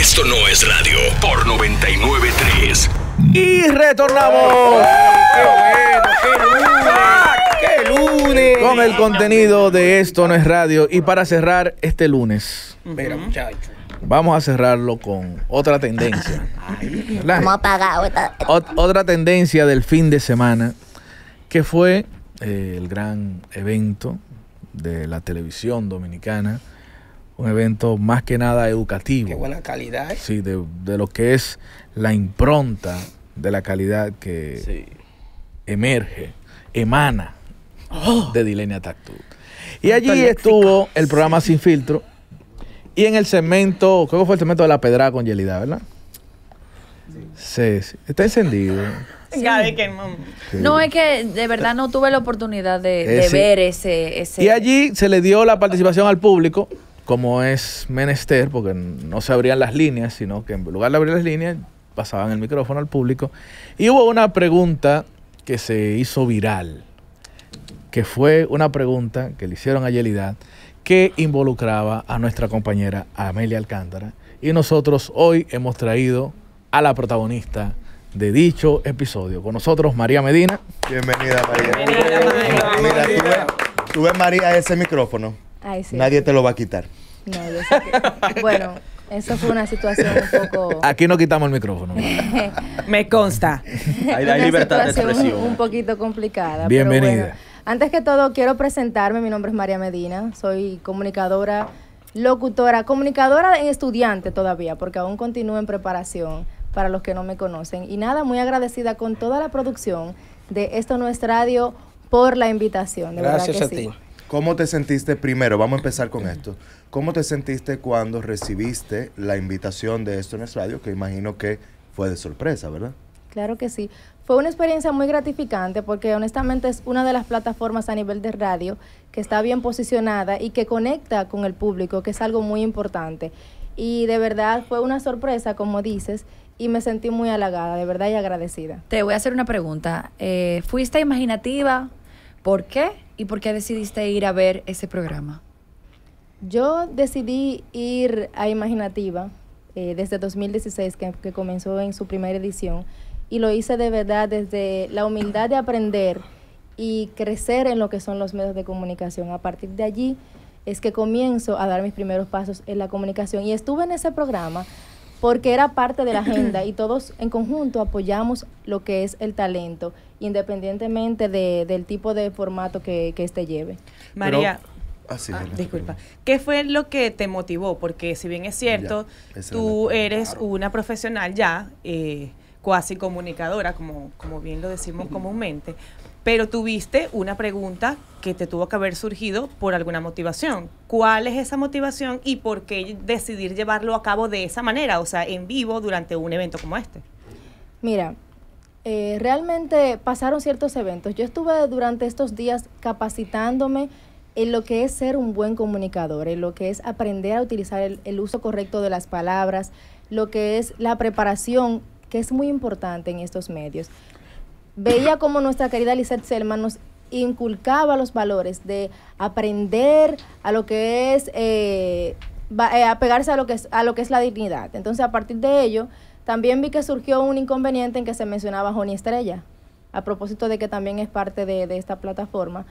Esto no es radio por 993. Y retornamos. ¡Qué lunes! ¡Qué lunes! Con el contenido de Esto no es radio. Y para cerrar este lunes. Vamos a cerrarlo con otra tendencia. otra tendencia del fin de semana, que fue eh, el gran evento de la televisión dominicana, un evento más que nada educativo. Qué buena calidad. ¿eh? Sí, de, lo que es la impronta de la calidad que emerge, emana ¡Oh! de Dilenia Tacto. Y allí estuvo el programa Sin Filtro. Y en el segmento, creo que fue el cemento de la pedrada con Yelida, ¿verdad? Sí. Está encendido. No, es que de verdad no tuve la oportunidad de, ver ese, ese, Y allí se le dio la participación al público como es menester, porque no se abrían las líneas, sino que en lugar de abrir las líneas, pasaban el micrófono al público. Y hubo una pregunta que se hizo viral, que fue una pregunta que le hicieron a Yelidad, que involucraba a nuestra compañera Amelia Alcántara. Y nosotros hoy hemos traído a la protagonista de dicho episodio. Con nosotros, María Medina. Bienvenida, María. Bienvenida, María. Mira, tú ves, María, ese micrófono. Ay, sí. Nadie te lo va a quitar. No, sé bueno, eso fue una situación un poco... Aquí no quitamos el micrófono. Me consta. Hay, libertad de expresión. Un poquito complicada. Bienvenida. antes que todo, quiero presentarme. Mi nombre es María Medina. Soy comunicadora, locutora, comunicadora en estudiante todavía, porque aún continúo en preparación para los que no me conocen. Y nada, muy agradecida con toda la producción de Esto No es Radio por la invitación. De Gracias verdad que a sí. ti. ¿Cómo te sentiste primero? Vamos a empezar con esto. ¿Cómo te sentiste cuando recibiste la invitación de esto en radio? Que imagino que fue de sorpresa, ¿verdad? Claro que sí. Fue una experiencia muy gratificante porque honestamente es una de las plataformas a nivel de radio que está bien posicionada y que conecta con el público, que es algo muy importante. Y de verdad fue una sorpresa, como dices, y me sentí muy halagada, de verdad y agradecida. Te voy a hacer una pregunta. Eh, ¿Fuiste imaginativa? ¿Por qué? y por qué decidiste ir a ver ese programa? Yo decidí ir a Imaginativa eh, desde 2016, que, que, comenzó en su primera edición, y lo hice de verdad desde la humildad de aprender y crecer en lo que son los medios de comunicación. A partir de allí es que comienzo a dar mis primeros pasos en la comunicación y estuve en ese programa porque era parte de la agenda y todos en conjunto apoyamos lo que es el talento, independientemente del tipo de formato que, que este lleve. María. Ah, ah, disculpa. ¿Qué fue lo que te motivó? Porque si bien es cierto, tú eres una profesional ya, eh, cuasi comunicadora, como, como bien lo decimos comúnmente, pero tuviste una pregunta que te tuvo que haber surgido por alguna motivación. ¿Cuál es esa motivación y por qué decidir llevarlo a cabo de esa manera, o sea, en vivo durante un evento como este? Mira, eh, realmente pasaron ciertos eventos. Yo estuve durante estos días capacitándome en lo que es ser un buen comunicador, en lo que es aprender a utilizar el, el uso correcto de las palabras, lo que es la preparación, que es muy importante en estos medios veía como nuestra querida Lizette Selma nos inculcaba los valores de aprender a lo que es eh, eh, apegarse a lo que es a lo que es la dignidad. Entonces, a partir de ello, también vi que surgió un inconveniente en que se mencionaba Joni Estrella, a propósito de que también es parte de, de esta plataforma.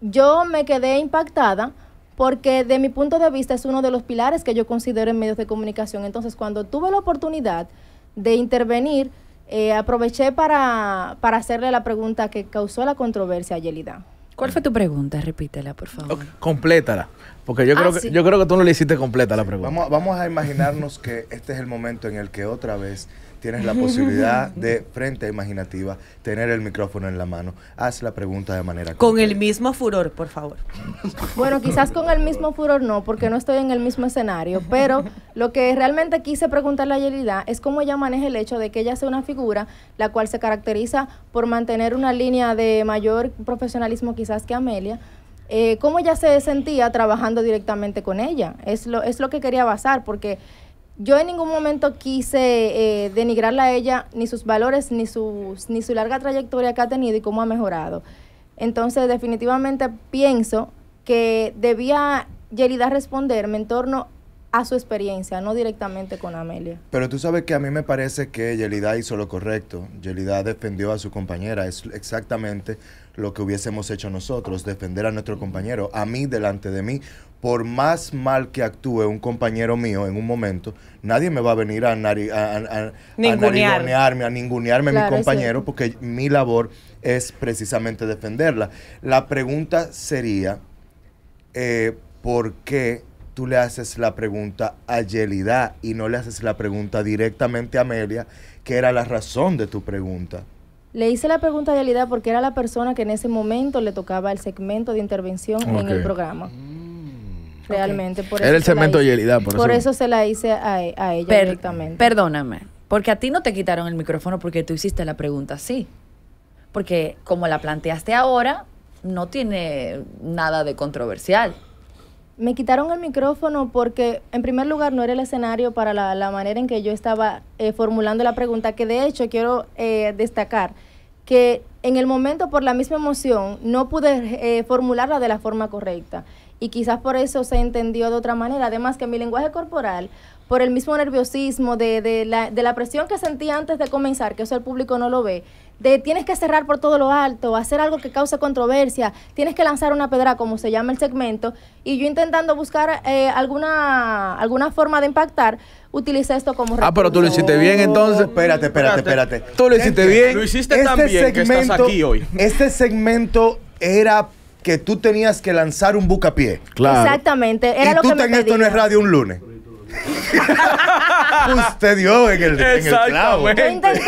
Yo me quedé impactada porque de mi punto de vista es uno de los pilares que yo considero en medios de comunicación. Entonces, cuando tuve la oportunidad de intervenir, eh, aproveché para, hacerle la pregunta que causó la controversia a Yelida. ¿Cuál fue tu pregunta? Repítela, por favor. complétala, porque yo, ah, creo que, yo creo que tú no le hiciste completa la pregunta. Vamos, vamos a imaginarnos que este es el momento en el que otra vez tienes la posibilidad de, frente a imaginativa, tener el micrófono en la mano. Haz la pregunta de manera Con el mismo furor, por favor. Bueno, quizás con el mismo furor no, porque no estoy en el mismo escenario, pero lo que realmente quise preguntarle a Yelida es cómo ella maneja el hecho de que ella sea una figura la cual se caracteriza por mantener una línea de mayor profesionalismo quizás que Amelia, eh, cómo ella se sentía trabajando directamente con ella. Es lo, es lo que quería basar, porque yo en ningún momento quise eh, denigrarla a ella, ni sus valores, ni, sus, ni su larga trayectoria que ha tenido y cómo ha mejorado. Entonces, definitivamente pienso que debía Yerida responderme en torno a su experiencia, no directamente con Amelia. Pero tú sabes que a mí me parece que Yelida hizo lo correcto. Yelida defendió a su compañera. Es exactamente lo que hubiésemos hecho nosotros, defender a nuestro compañero. A mí delante de mí por más mal que actúe un compañero mío en un momento, nadie me va a venir a, nari, a, a, ningunearme, a mi compañero, porque mi labor es precisamente defenderla. La pregunta sería, eh, ¿por qué tú le haces la pregunta a Yelida y no le haces la pregunta directamente a Amelia, que era la razón de tu pregunta? Le hice la pregunta a Yelida porque era la persona que en ese momento le tocaba el segmento de intervención en el programa realmente. Por eso el cemento por, por eso. se la hice a, e-, ella directamente. Perdóname, porque a ti no te quitaron el micrófono porque tú hiciste la pregunta así. Porque como la planteaste ahora, no tiene nada de controversial. Me quitaron el micrófono porque, en primer lugar, no era el escenario para la, manera en que yo estaba eh, formulando la pregunta, que de hecho quiero eh, destacar que en el momento, por la misma emoción, no pude eh, formularla de la forma correcta y quizás por eso se entendió de otra manera. Además que mi lenguaje corporal, por el mismo nerviosismo, de, de, la, de la presión que sentí antes de comenzar, que eso el público no lo ve, de tienes que cerrar por todo lo alto, hacer algo que cause controversia, tienes que lanzar una pedra, como se llama el segmento, y yo intentando buscar eh, alguna, alguna forma de impactar, utilicé esto como Ah, pero tú lo hiciste bien entonces. espérate, espérate, espérate. Tú lo hiciste bien. Lo hiciste tan este bien que estás aquí hoy. Este segmento era que tú tenías que lanzar un bucapié. Claro. Exactamente. Era lo que me esto es radio un lunes. Usted dio en el, clavo. Yo intenté,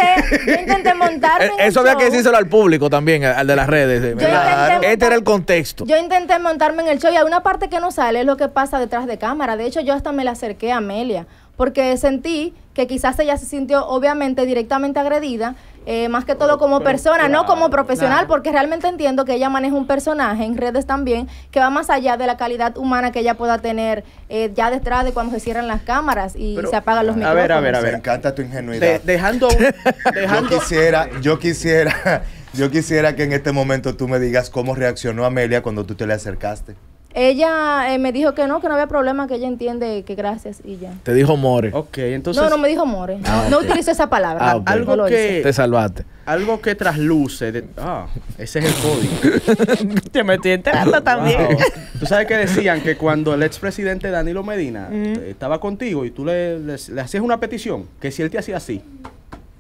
yo intenté montarme. Eh, eso había que decírselo al público también, al de las redes. Eh, este era el contexto. Yo intenté montarme en el show y hay una parte que no sale, es lo que pasa detrás de cámara. De hecho, yo hasta me la acerqué a Amelia porque sentí que quizás ella se sintió obviamente directamente agredida eh, más que todo como persona, no como profesional, porque realmente entiendo que ella maneja un personaje en redes también que va más allá de la calidad humana que ella pueda tener eh, ya detrás de cuando se cierran las cámaras y se apagan los micrófonos. A ver, a ver, a ver. Me encanta tu ingenuidad. dejando... quisiera, yo quisiera, yo quisiera que en este momento tú me digas cómo reaccionó Amelia cuando tú te le acercaste. Ella eh, me dijo que no, que no había problema, que ella entiende que gracias y ya. Te dijo more. Ok, entonces. No, no me dijo more. Ah, no utilizo esa palabra. Ah, Algo que. Te salvaste. Algo que trasluce. Ah, ese es el código. te metí enterando también. Tú sabes que decían que cuando el expresidente Danilo Medina eh, estaba contigo y tú le, le hacías una petición, que si él te hacía así.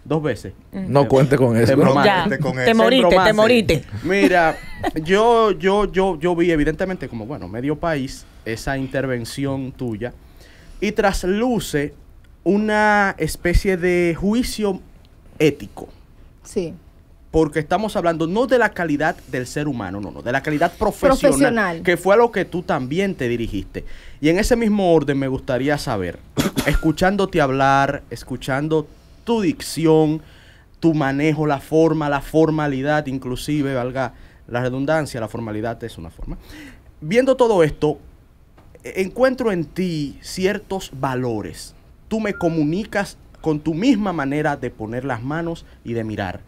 Dos veces. Mm. No cuente con eso. Te, te, moriste, te moriste. Mira, yo, yo, yo, yo vi evidentemente como, bueno, medio país, esa intervención tuya. Y trasluce una especie de juicio ético. Sí. Porque estamos hablando no de la calidad del ser humano, no, no, de la calidad profesional, profesional. que fue a lo que tú también te dirigiste. Y en ese mismo orden me gustaría saber, escuchándote hablar, escuchando tu dicción, tu manejo, la forma, la formalidad, inclusive, valga la redundancia, la formalidad es una forma. Viendo todo esto, e-, encuentro en ti ciertos valores. Tú me comunicas con tu misma manera de poner las manos y de mirar.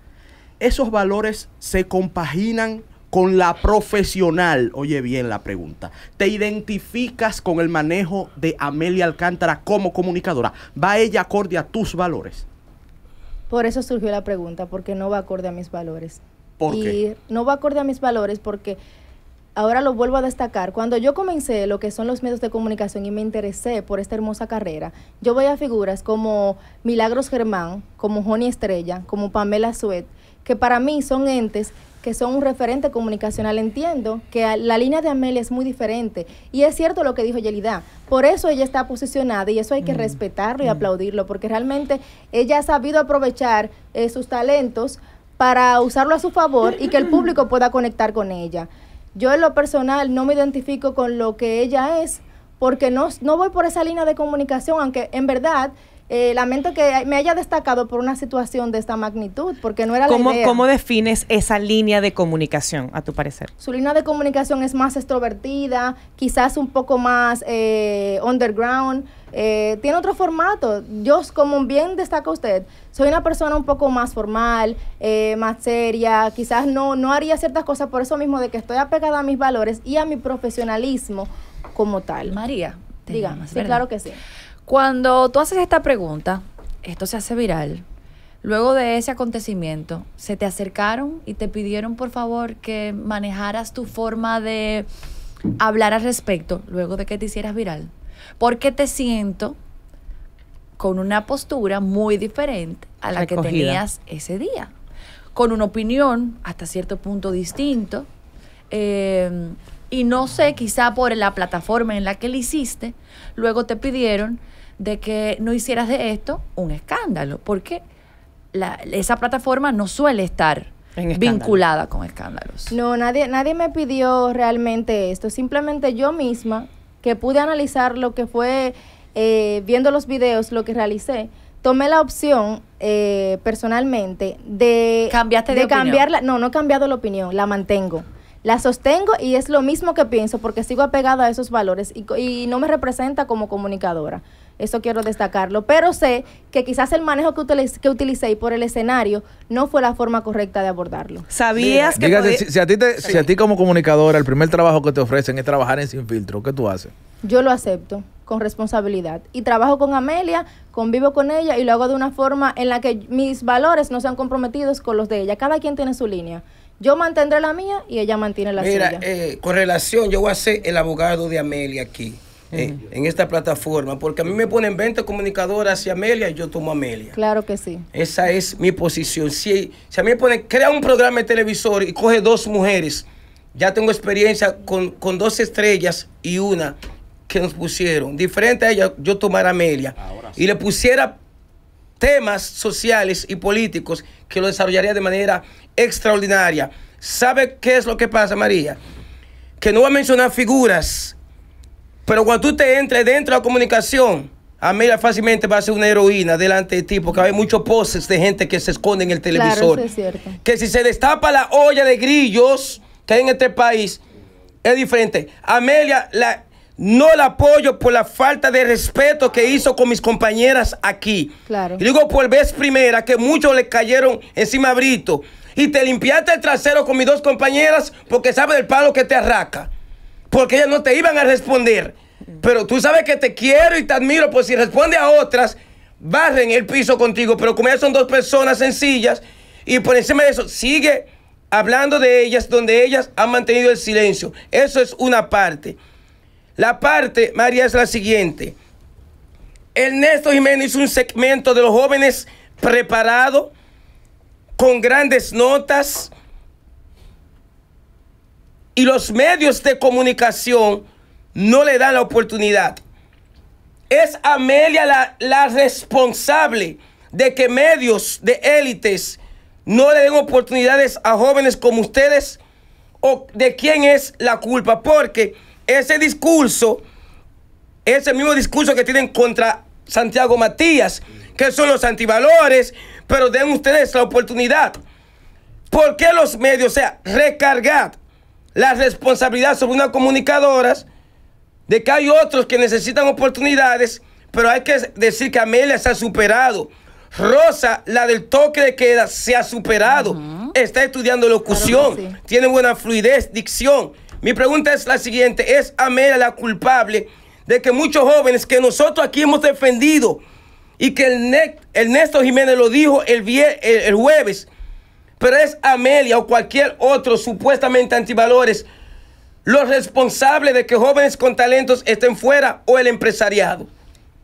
Esos valores se compaginan con la profesional. Oye bien la pregunta. ¿Te identificas con el manejo de Amelia Alcántara como comunicadora? ¿Va ella acorde a tus valores? Por eso surgió la pregunta, porque no va acorde a mis valores. ¿Por qué? no va acorde a mis valores porque ahora lo vuelvo a destacar, cuando yo comencé lo que son los medios de comunicación y me interesé por esta hermosa carrera, yo voy a figuras como Milagros Germán, como Joni Estrella, como Pamela Suet, que para mí son entes que son un referente comunicacional. Entiendo que la línea de Amelia es muy diferente y es cierto lo que dijo Yelida. Por eso ella está posicionada y eso hay que mm. respetarlo y mm. aplaudirlo, porque realmente ella ha sabido aprovechar eh, sus talentos para usarlo a su favor y que el público pueda conectar con ella. Yo en lo personal no me identifico con lo que ella es porque no, no voy por esa línea de comunicación, aunque en verdad eh, lamento que me haya destacado por una situación de esta magnitud, porque no era ¿Cómo, la idea. ¿Cómo defines esa línea de comunicación, a tu parecer? Su línea de comunicación es más extrovertida, quizás un poco más eh, underground, eh, tiene otro formato. Yo, como bien destaca usted, soy una persona un poco más formal, más seria, quizás no, no haría ciertas cosas por eso mismo de que estoy apegada a mis valores y a mi profesionalismo como tal. María, digamos, sí, claro que sí. Cuando tú haces esta pregunta, esto se hace viral. Luego de ese acontecimiento, se te acercaron y te pidieron por favor que manejaras tu forma de hablar al respecto, luego de que te hicieras viral. Porque te siento con una postura muy diferente a la que tenías ese día, con una opinión hasta cierto punto distinto. Em, y no sé, quizá por la plataforma en la que lo hiciste, luego te pidieron de que no hicieras de esto un escándalo, porque esa plataforma no suele estar vinculada con escándalos. No, nadie, nadie me pidió realmente esto, simplemente yo misma, que pude analizar lo que fue eh, viendo los videos, lo que realicé, tomé la opción eh, personalmente de... de, Cambiarla, no, no he cambiado la opinión, la mantengo. La sostengo y es lo mismo que pienso porque sigo apegada a esos valores y, y no me representa como comunicadora. Eso quiero destacarlo. Pero sé que quizás el manejo que, que utilicé por el escenario no fue la forma correcta de abordarlo. ¿Sabías que si, a ti como comunicadora el primer trabajo que te ofrecen es trabajar en Sin Filtro, ¿qué tú haces? Yo lo acepto con responsabilidad. Y trabajo con Amelia, convivo con ella y lo hago de una forma en la que mis valores no sean comprometidos con los de ella. Cada quien tiene su línea. Yo mantendré la mía y ella mantiene la suya. Mira, eh, con relación, yo voy a ser el abogado de Amelia aquí. Eh, en esta plataforma, porque a mí me ponen 20 comunicadoras y Amelia y yo tomo Amelia. Claro que sí. Esa es mi posición. Si, si a mí me ponen, crea un programa de televisor y coge dos mujeres, ya tengo experiencia con, dos estrellas y una que nos pusieron. Diferente a ella, yo tomara Amelia y le pusiera temas sociales y políticos que lo desarrollaría de manera extraordinaria. ¿Sabe qué es lo que pasa, María? Que no va a mencionar figuras pero cuando tú te entres dentro de la comunicación, Amelia fácilmente va a ser una heroína delante de ti, porque hay muchos poses de gente que se esconde en el televisor. Claro, es cierto. Que si se destapa la olla de grillos que hay en este país, es diferente. Amelia, la, no la apoyo por la falta de respeto que hizo con mis compañeras aquí. Claro. Y digo por vez primera que muchos le cayeron encima a Brito. Y te limpiaste el trasero con mis dos compañeras porque sabe el palo que te arraca porque ellas no te iban a responder. Pero tú sabes que te quiero y te admiro, pues si responde a otras, barren el piso contigo. Pero como ellas son dos personas sencillas, y por encima de eso, sigue hablando de ellas donde ellas han mantenido el silencio. Eso es una parte. La parte, María, es la siguiente. Ernesto Jiménez hizo un segmento de los jóvenes preparado, con grandes notas, y los medios de comunicación no le dan la oportunidad. Es Amelia la, responsable de que medios de élites no le den oportunidades a jóvenes como ustedes o de quién es la culpa, porque ese discurso ese mismo discurso que tienen contra Santiago Matías, que son los antivalores, pero den ustedes la oportunidad. ¿Por qué los medios? O sea, recargar la responsabilidad sobre unas comunicadoras de que hay otros que necesitan oportunidades, pero hay que decir que Amelia se ha superado. Rosa, la del toque de queda, se ha superado. Está estudiando locución, tiene buena fluidez, dicción. Mi pregunta es la siguiente, ¿es Amelia la culpable de que muchos jóvenes que nosotros aquí hemos defendido y que el, ernesto Jiménez lo dijo el, el, el jueves, pero es Amelia o cualquier otro supuestamente antivalores los responsable de que jóvenes con talentos estén fuera o el empresariado.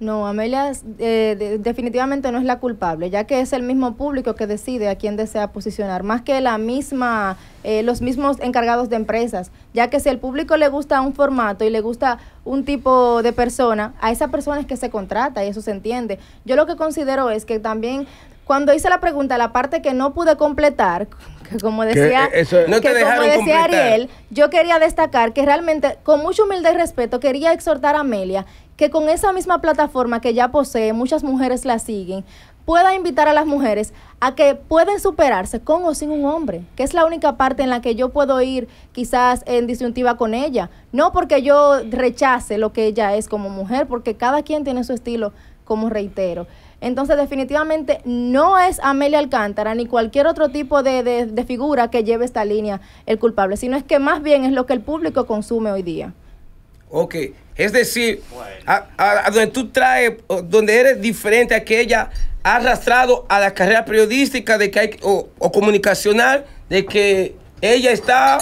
No, Amelia eh, definitivamente no es la culpable, ya que es el mismo público que decide a quién desea posicionar, más que la misma, eh, los mismos encargados de empresas, ya que si al público le gusta un formato y le gusta un tipo de persona, a esa persona es que se contrata y eso se entiende. Yo lo que considero es que también cuando hice la pregunta, la parte que no pude completar, que como decía, eh, Ariel, yo quería destacar que realmente, con mucho humilde y respeto, quería exhortar a Amelia que con esa misma plataforma que ya posee, muchas mujeres la siguen, pueda invitar a las mujeres a que pueden superarse con o sin un hombre, que es la única parte en la que yo puedo ir quizás en disyuntiva con ella. No porque yo rechace lo que ella es como mujer, porque cada quien tiene su estilo, como reitero. Entonces, definitivamente no es Amelia Alcántara ni cualquier otro tipo de, figura que lleve esta línea el culpable, sino es que más bien es lo que el público consume hoy día. Ok, es decir, a, donde tú traes, donde eres diferente a que ella ha arrastrado a la carrera periodística de que o, comunicacional, de que ella está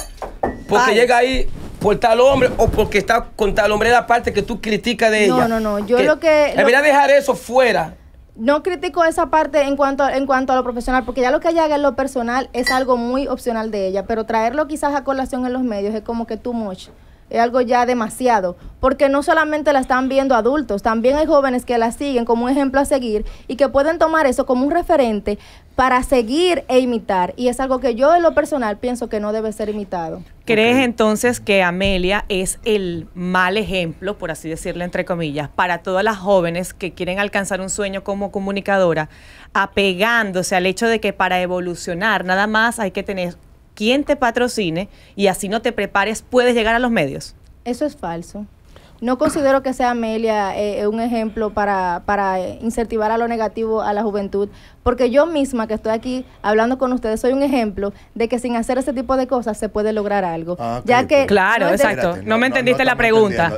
porque llega ahí por tal hombre o porque está con tal hombre. la parte que tú criticas de ella. No, no, no. Yo lo que. Debería dejar eso fuera no critico esa parte en cuanto, a, en cuanto a lo profesional, porque ya lo que ella haga en lo personal es algo muy opcional de ella, pero traerlo quizás a colación en los medios es como que too much es algo ya demasiado, porque no solamente la están viendo adultos, también hay jóvenes que la siguen como un ejemplo a seguir y que pueden tomar eso como un referente para seguir e imitar. Y es algo que yo en lo personal pienso que no debe ser imitado. ¿Crees entonces que Amelia es el mal ejemplo, por así decirlo entre comillas, para todas las jóvenes que quieren alcanzar un sueño como comunicadora, apegándose al hecho de que para evolucionar nada más hay que tener quien te patrocine y así no te prepares, puedes llegar a los medios. Eso es falso. No considero que sea Amelia eh, eh, un ejemplo para, para eh, incentivar a lo negativo a la juventud, porque yo misma que estoy aquí hablando con ustedes soy un ejemplo de que sin hacer ese tipo de cosas se puede lograr algo. Ah, ya que claro, exacto. no, me entendiste la pregunta.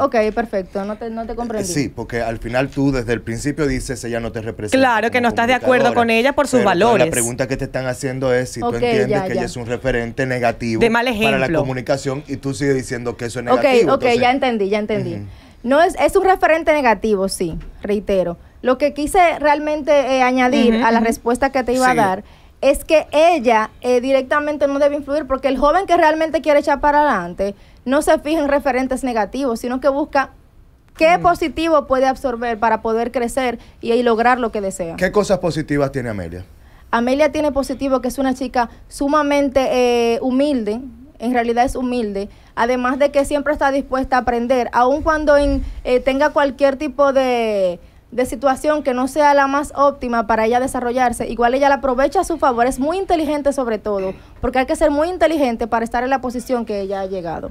ok, perfecto. No te, no comprendí. Sí, porque al final tú desde el principio dices ella no te representa. Claro que no estás de acuerdo con ella por sus valores. La pregunta que te están haciendo es si tú entiendes que ella es un referente negativo de mal para la comunicación y tú sigues diciendo que eso es negativo. Ok, ya entendí ya entendí. No es, es un referente negativo, sí, reitero. Lo que quise realmente eh, añadir a la respuesta que te iba a dar es que ella eh, directamente no debe influir porque el joven que realmente quiere echar para adelante no se fija en referentes negativos, sino que busca qué positivo puede absorber para poder crecer y, lograr lo que desea. ¿Qué cosas positivas tiene Amelia? Amelia tiene positivo que es una chica sumamente eh, humilde, en realidad es humilde, además de que siempre está dispuesta a aprender, aun cuando en, eh, tenga cualquier tipo de, de situación que no sea la más óptima para ella desarrollarse, igual ella la aprovecha a su favor, es muy inteligente sobre todo, porque hay que ser muy inteligente para estar en la posición que ella ha llegado.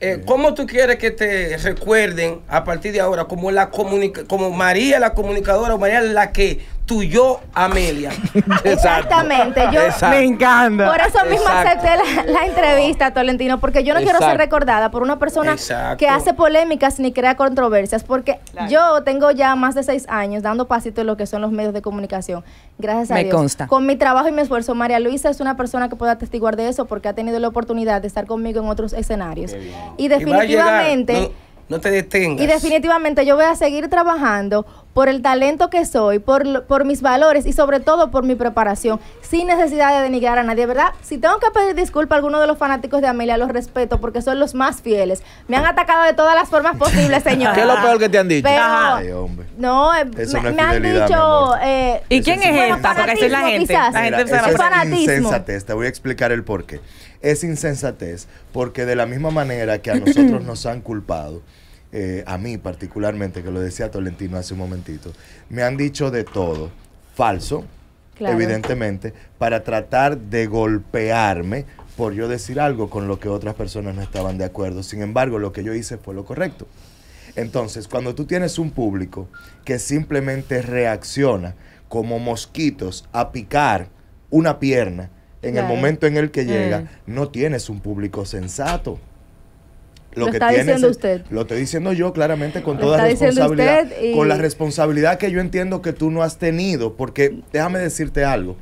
Eh, ¿Cómo tú quieres que te recuerden a partir de ahora como la como María la comunicadora o María la que Tuyo, yo, Amelia. Exactamente. Me encanta. Por eso mismo acepté la, entrevista, Tolentino, porque yo no quiero ser recordada por una persona que hace polémicas ni crea controversias, porque yo tengo ya más de seis años dando pasito en lo que son los medios de comunicación. Gracias a Me Dios. consta. Con mi trabajo y mi esfuerzo, María Luisa es una persona que puede atestiguar de eso porque ha tenido la oportunidad de estar conmigo en otros escenarios. Y definitivamente... No te detengas. Y definitivamente yo voy a seguir trabajando por el talento que soy, por, mis valores y sobre todo por mi preparación, sin necesidad de denigrar a nadie, ¿verdad? Si tengo que pedir disculpas a alguno de los fanáticos de Amelia, los respeto porque son los más fieles. Me han atacado de todas las formas posibles, señora. ¿Qué es lo peor que te han dicho? Ay, hombre. No, eh, me, me han dicho... Eh, ¿Y quién es, esta? Porque es la gente. La gente se es insensatez. Te voy a explicar el por qué. Es insensatez porque de la misma manera que a nosotros nos han culpado, eh, a mí particularmente, que lo decía Tolentino hace un momentito, me han dicho de todo, falso, evidentemente, para tratar de golpearme por yo decir algo con lo que otras personas no estaban de acuerdo. Sin embargo, lo que yo hice fue lo correcto. Entonces, cuando tú tienes un público que simplemente reacciona como mosquitos a picar una pierna en el momento en el que mm. llega, no tienes un público sensato lo, que está diciendo usted. Lo estoy diciendo yo claramente con toda responsabilidad. Con la responsabilidad que yo entiendo que tú no has tenido, porque déjame decirte algo.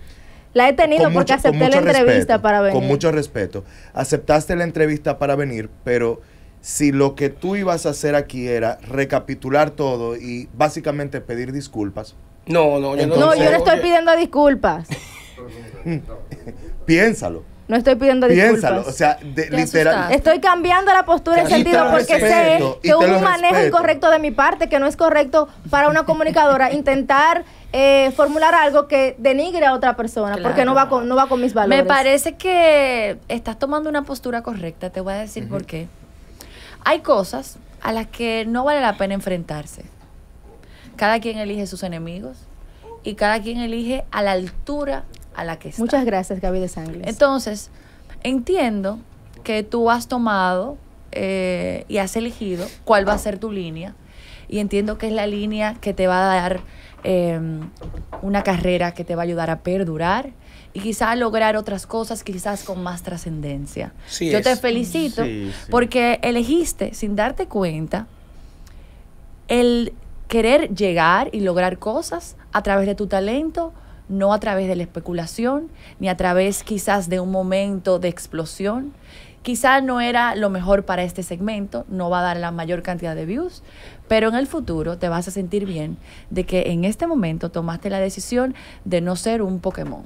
La he tenido porque acepté la entrevista para venir. Con mucho respeto. Aceptaste la entrevista para venir, pero si lo que tú ibas a hacer aquí era recapitular todo y básicamente pedir disculpas. No, no, yo entonces, no, yo no estoy pidiendo disculpas. Piénsalo. No estoy pidiendo disculpas. Piénsalo, o sea, literal. Estoy cambiando la postura en sentido porque sé que hubo un manejo incorrecto de mi parte, que no es correcto para una comunicadora intentar eh, formular algo que denigre a otra persona, porque no va, con, no va con mis valores. Me parece que estás tomando una postura correcta, te voy a decir por qué. Hay cosas a las que no vale la pena enfrentarse. Cada quien elige sus enemigos y cada quien elige a la altura Muchas gracias, Gaby de Sangles. Entonces, entiendo que tú has tomado eh, y has elegido cuál va a ser tu línea. Y entiendo que es la línea que te va a dar em, una carrera que te va a ayudar a perdurar y quizás a lograr otras cosas, quizás con más trascendencia. Yo te felicito porque elegiste, sin darte cuenta, el querer llegar y lograr cosas a través de tu talento no a través de la especulación, ni a través quizás de un momento de explosión. Quizás no era lo mejor para este segmento, no va a dar la mayor cantidad de views, pero en el futuro te vas a sentir bien de que en este momento tomaste la decisión de no ser un Pokémon.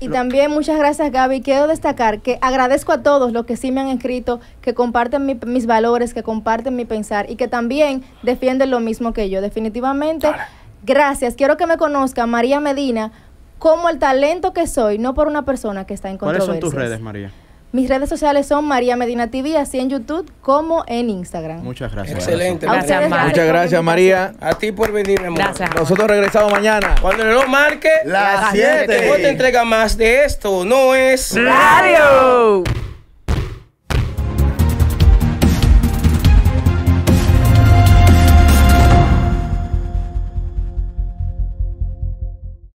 Y también muchas gracias Gaby. Quiero destacar que agradezco a todos los que sí me han escrito, que comparten mis valores, que comparten mi pensar y que también defienden lo mismo que yo. Definitivamente... Gracias, quiero que me conozca María Medina como el talento que soy, no por una persona que está en controversia. ¿Cuáles son tus redes, María? Mis redes sociales son María Medina TV, así en YouTube como en Instagram. Muchas gracias. Excelente. Gracias, María. Muchas gracias, María. A ti por venir, amor. Gracias. Nosotros regresamos mañana. Cuando lo marque, las 7. te entrega más de esto. No es. ¡Radio!